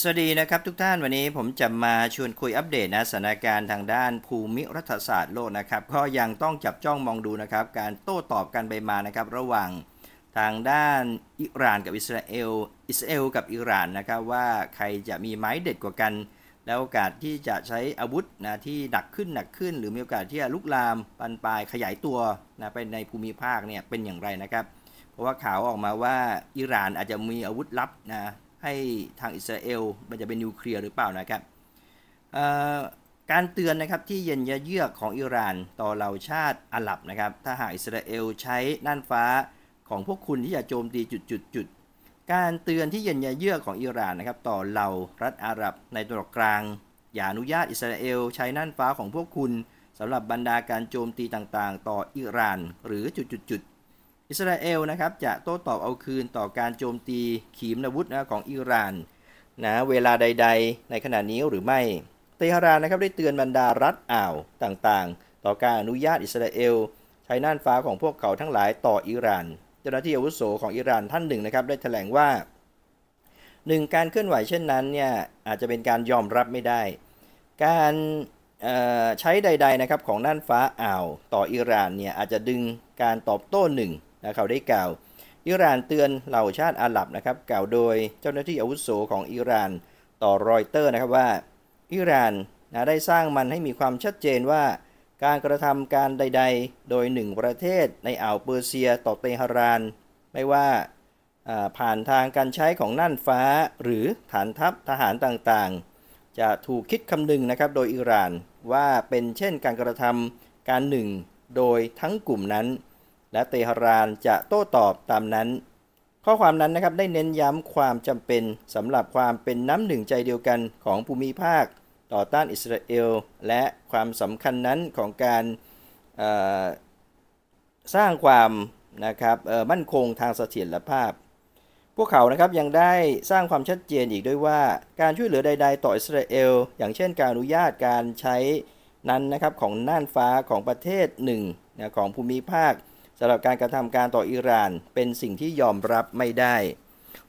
สวัสดีนะครับทุกท่านวันนี้ผมจะมาชวนคุยอัปเดตนะสถานการณ์ทางด้านภูมิรัฐศาสตร์โลกนะครับก็ยังต้องจับจ้องมองดูนะครับ การโต้ตอบกันไปมานะครับ ระหว่างทางด้านอิหร่านกับอิสราเอลอิสราเอลกับอิหร่านนะครับ ว่าใครจะมีไม้เด็ดกว่ากัน แล้วโอกาสที่จะใช้อาวุธนะที่หนักขึ้นหนักขึ้น หรือมีโอกาสที่จะลุกลามปันปลายขยายตัวนะไปในภูมิภาคเนี่ยเป็นอย่างไรนะครับ เพราะว่าข่าวออกมาว่าอิหร่านอาจจะมีอาวุธลับนะให้ทางอิสราเอลมันจะเป็นนิวเคลียร์ หรือเปล่านะครับการเตือนนะครับที่เย็นยะเยือกของอิหร่านต่อเหล่าชาติอาหรับนะครับ ถ้าหากอิสราเอลใช้น่านฟ้าของพวกคุณที่จะโจมตีจุดจุดจุดการเตือนที่เย็นยะเยือกของอิหร่านนะครับต่อเหล่ารัฐอาหรับในตะอกกลาง อย่าอนุญาตอิสราเอลใช้น่านฟ้าของพวกคุณสำหรับบรรดาการโจมตีต่างๆ ต่ออิหร่านหรือจุดจุดจุดอิสราเอลนะครับจะโต้ตอบเอาคืนต่อการโจมตีขีมนาวุธนะของอิหร่านนะเวลาใด ๆ ในขณะนี้หรือไม่ เตหะรานนะครับได้เตือนบรรดารัฐอ่าวต่าง ๆ ต่อการอนุญาตอิสราเอลใช้น่านฟ้าของพวกเขาทั้งหลาย ต่ออิหร่านเจ้า หน้าที่อาวุโสของอิหร่านท่านหนึ่งนะครับได้แถลงว่าหนึ่งการเคลื่อนไหวเช่นนั้นเนี่ยอาจจะเป็นการยอมรับไม่ได้ การใช้ใดๆนะครับของน่านฟ้าอ่าวต่ออิหร่านเนี่ยอาจจะดึงการตอบโต้หนึ่งะเขาได้กล่าวอิหร่านเตือนเหล่าชาติอาหรับนะครับกล่าวโดยเจ้าหน้าที่อาวุโสของอิหร่านต่อรอยเตอร์นะครับว่า อิหร่านนะได้สร้างมันให้มีความชัดเจนว่าการกระทำการใด ๆ โดยหนึ่งประเทศในอ่าวเปอร์เซียต่อเตหราน ไม่ว่าผ่านทางการใช้ของน่านฟ้าหรือฐานทัพทหารต่างๆ จะถูกคิดคำนึงนะครับโดยอิหร่านว่าเป็นเช่นการกระทำการหนึ่งโดยทั้งกลุ่มนั้นและเตหะรานจะโต้ตอบตามนั้น ข้อความนั้นนะครับได้เน้นย้ำความจำเป็นสำหรับความเป็นน้ำหนึ่งใจเดียวกันของภูมิภาคต่อต้านอิสราเอลและความสำคัญนั้นของการสร้างความนะครับมั่นคงทางเสถียรภาพ พวกเขานะครับยังได้สร้างความชัดเจนอีกด้วยว่า การช่วยเหลือใด ๆต่ออิสราเอล อย่างเช่นการอนุญาตการใช้นั้นนะครับของน่านฟ้าของประเทศหนึ่งนะของภูมิภาคสำหรับการกระทำการต่ออิหร่านเป็นสิ่งที่ยอมรับไม่ได้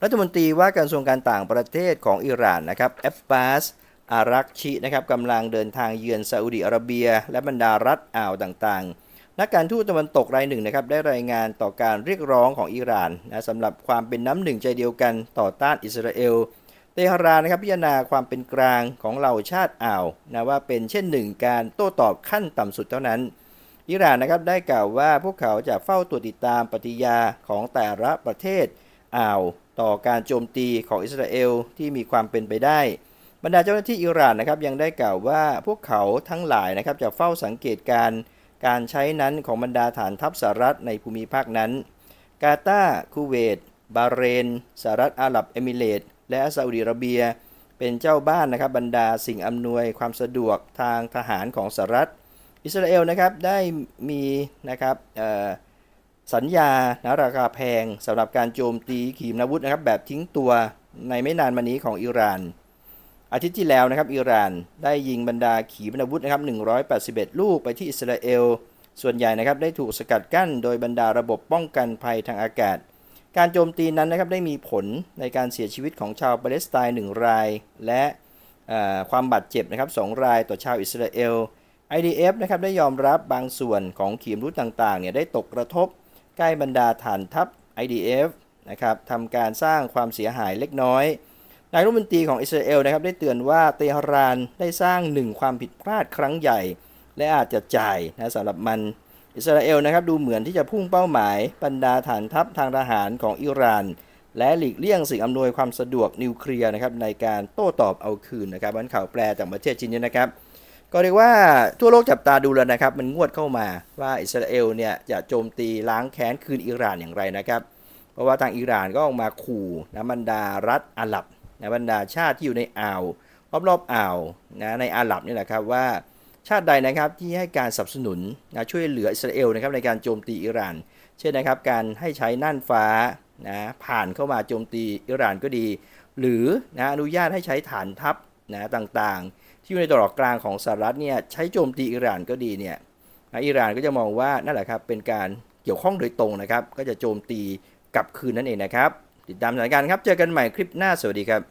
รัฐมนตรีว่าการกระทรวงการต่างประเทศของอิหร่านนะครับแอบบาสอารักชินะครับกำลังเดินทางเยือนซาอุดิอาระเบีย และบรรดารัฐอ่าวต่างๆ นักการทูตตะวันตกรายหนึ่งนะครับได้รายงานต่อการเรียกร้องของอิหร่านนะสำหรับความเป็นน้ำหนึ่งใจเดียวกันต่อต้านอิสราเอลเตหะรานนะครับพิจารณาความเป็นกลางของเหล่าชาติอ่าวนะว่าเป็นเช่นหนึ่งการโต้ตอบขั้นต่ำสุดเท่านั้นอิหร่านนะครับได้กล่าวว่าพวกเขาจะเฝ้าตรวจติดตามปฏิยาของแต่ละประเทศอ่าวต่อการโจมตีของอิสราเอลที่มีความเป็นไปได้ บรรดาเจ้าหน้าที่อิหร่านนะครับยังได้กล่าวว่าพวกเขาทั้งหลายนะครับจะเฝ้าสังเกตการ การใช้นั้นของบรรดาฐานทัพสหรัฐในภูมิภาคนั้น กาตาร์คูเวตบาเรนสหรัฐอาหรับเอมิเรต และซาอุดิอาระเบียเป็นเจ้าบ้านนะครับบรรดาสิ่งอำนวยความสะดวกทางทหารของสหรัฐอิสราเอลนะครับได้มีนะครับสัญญานะราคาแพงสำหรับการโจมตีขีมนาวุธนะครับแบบทิ้งตัวในไม่นานมานี้ของอิหร่าน อาทิตย์ที่แล้วนะครับอิหร่าน ได้ยิงบรรดาขีปนาวุธนะครับ 181 ลูกไปที่อิสราเอลส่วนใหญ่นะครับได้ถูกสกัดกั้นโดยบรรดาระบบป้องกันภัยทางอากาศ การโจมตีนั้นนะครับได้มีผลในการเสียชีวิตของชาวปาเลสไตน์1 ราย และความบาดเจ็บนะครับ2 รายต่อชาวอิสราเอล IDF นะครับได้ยอมรับบางส่วนของขีมรุดต่างๆเนี่ยได้ตกกระทบใกล้บรรดาฐานทัพ IDF นะครับทำการสร้างความเสียหายเล็กน้อย นายรัฐมนตรีของอิสราเอลนะครับได้เตือนว่าเตหรานได้สร้างหนึ่งความผิดพลาดครั้งใหญ่ และอาจจะจ่ายนะสำหรับมันอิสราเอลนะครับดูเหมือนที่จะพุ่งเป้าหมายบรรดาฐานทัพทางทหารของอิหร่าน และหลีกเลี่ยงสิ่งอำนวยความสะดวกนิวเคลียร์นะครับในการโต้ตอบเอาคืนนะครับบันข่าวแปลจากประเทศจีนนะครับก็เรียกว่าทั่วโลกจับตาดูแล้วนะครับ มันงวดเข้ามาว่าอิสราเอลเนี่ยจะโจมตีล้างแค้นคืนอิหร่านอย่างไรนะครับ เพราะว่าทางอิหร่านก็ออกมาขู่นะบรรดารัฐอาหรับนะบรรดาชาติที่อยู่ในอ่าวรอบๆอ่าวนะในอาหรับนี่แหละครับว่าชาติใดนะครับที่ให้การสนับสนุนนะช่วยเหลืออิสราเอลนะครับในการโจมตีอิหร่าน เช่นนะครับการให้ใช้น่านฟ้านะผ่านเข้ามาโจมตีอิหร่านก็ดี หรือนะอนุญาตให้ใช้ฐานทัพนะต่างๆที่อยู่ในตลอดกลางของสหรัฐเนี่ย ใช้โจมตีอิหร่านก็ดีเนี่ยอิหร่านก็จะมองว่านั่นแหละครับ เป็นการเกี่ยวข้องโดยตรงนะครับ ก็จะโจมตีกลับคืนนั่นเองนะครับ ติดตามสถานการณ์ครับ เจอกันใหม่คลิปหน้าสวัสดีครับ